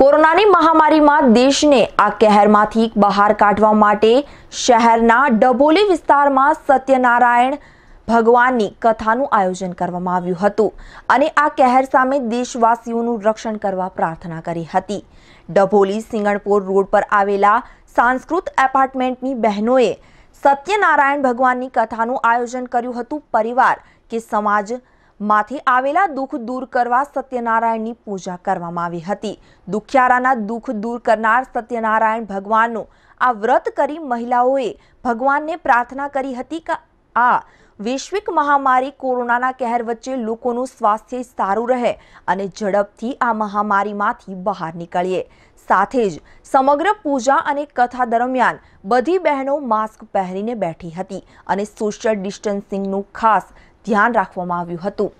કોરોનાની મહામારીમાં દેશને આ કહેરમાંથી બહાર કાઢવા માટે શહેરના ડભોલી વિસ્તારમાં સત્યનારાયણ ભગવાનની કથાનું આયોજન કરવામાં આવ્યું હતું અને આ કહેર સામે દેશવાસીઓનું રક્ષણ કરવા પ્રાર્થના કરી હતી ડભોલી સિંગણપોર રોડ પર આવેલા સાંસ્કૃત એપાર્ટમેન્ટની બહેનોએ સત્યનારાયણ ભગવાનની કથાનું આયોજન કર્યું હતું પરિવાર કે સમાજ માથી આવેલા દુઃખ દૂર કરવા સત્યનારાયણની પૂજા કરવામાં આવી હતી દુખિયારાના દુઃખ દૂર કરનાર સત્યનારાયણ ભગવાનનું આ વ્રત કરી મહિલાઓએ ભગવાનને પ્રાર્થના કરી હતી કે આ વૈશ્વિક મહામારી કોરોનાના કહેર વચ્ચે લોકોનું સ્વાસ્થ્ય સારું રહે અને ઝડપથી આ મહામારીમાંથી બહાર નીકળીએ સાથે જ સમગ્ર પૂજા અને કથા દરમિયાન બધી બહેનો માસ્ક પહેરીને બેઠી હતી અને સોશિયલ ડિસ્ટન્સિંગનું ખાસ ધ્યાન રાખવામાં આવ્યું હતું